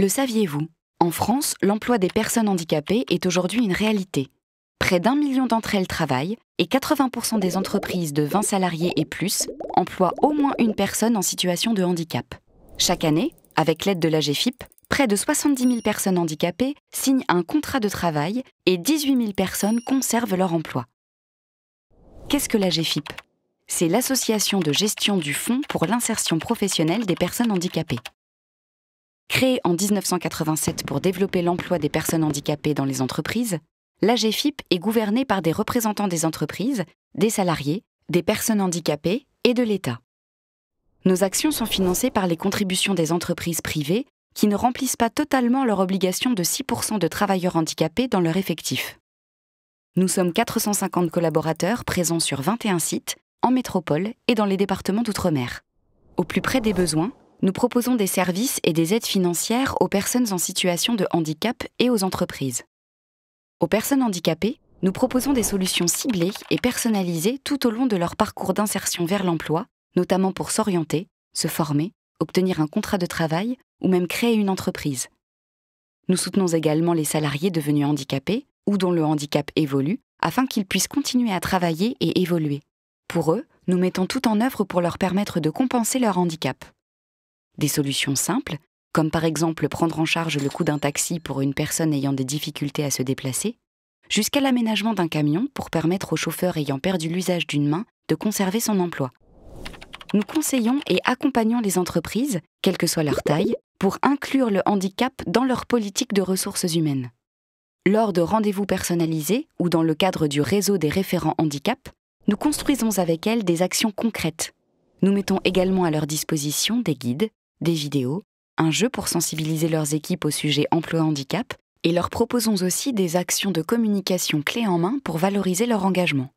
Le saviez-vous En France, l'emploi des personnes handicapées est aujourd'hui une réalité. Près d'un million d'entre elles travaillent et 80% des entreprises de 20 salariés et plus emploient au moins une personne en situation de handicap. Chaque année, avec l'aide de GFIP, près de 70 000 personnes handicapées signent un contrat de travail et 18 000 personnes conservent leur emploi. Qu'est-ce que l'AGFIP C'est l'association de gestion du Fonds pour l'insertion professionnelle des personnes handicapées. Créée en 1987 pour développer l'emploi des personnes handicapées dans les entreprises, l'AGFIP est gouvernée par des représentants des entreprises, des salariés, des personnes handicapées et de l'État. Nos actions sont financées par les contributions des entreprises privées qui ne remplissent pas totalement leur obligation de 6% de travailleurs handicapés dans leur effectif. Nous sommes 450 collaborateurs présents sur 21 sites, en métropole et dans les départements d'outre-mer. Au plus près des besoins, nous proposons des services et des aides financières aux personnes en situation de handicap et aux entreprises. Aux personnes handicapées, nous proposons des solutions ciblées et personnalisées tout au long de leur parcours d'insertion vers l'emploi, notamment pour s'orienter, se former, obtenir un contrat de travail ou même créer une entreprise. Nous soutenons également les salariés devenus handicapés ou dont le handicap évolue afin qu'ils puissent continuer à travailler et évoluer. Pour eux, nous mettons tout en œuvre pour leur permettre de compenser leur handicap. Des solutions simples, comme par exemple prendre en charge le coût d'un taxi pour une personne ayant des difficultés à se déplacer, jusqu'à l'aménagement d'un camion pour permettre au chauffeur ayant perdu l'usage d'une main de conserver son emploi. Nous conseillons et accompagnons les entreprises, quelle que soit leur taille, pour inclure le handicap dans leur politique de ressources humaines. Lors de rendez-vous personnalisés ou dans le cadre du réseau des référents handicap, nous construisons avec elles des actions concrètes. Nous mettons également à leur disposition des guides, des vidéos, un jeu pour sensibiliser leurs équipes au sujet emploi-handicap et leur proposons aussi des actions de communication clés en main pour valoriser leur engagement.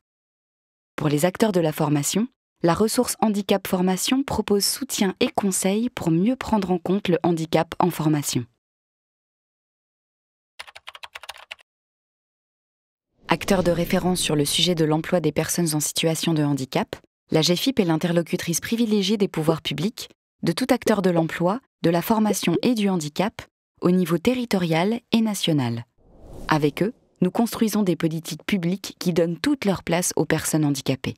Pour les acteurs de la formation, la ressource Handicap Formation propose soutien et conseils pour mieux prendre en compte le handicap en formation. Acteur de référence sur le sujet de l'emploi des personnes en situation de handicap, la GFIP est l'interlocutrice privilégiée des pouvoirs publics de tout acteur de l'emploi, de la formation et du handicap, au niveau territorial et national. Avec eux, nous construisons des politiques publiques qui donnent toute leur place aux personnes handicapées.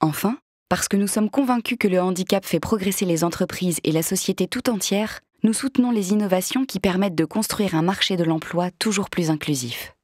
Enfin, parce que nous sommes convaincus que le handicap fait progresser les entreprises et la société tout entière, nous soutenons les innovations qui permettent de construire un marché de l'emploi toujours plus inclusif.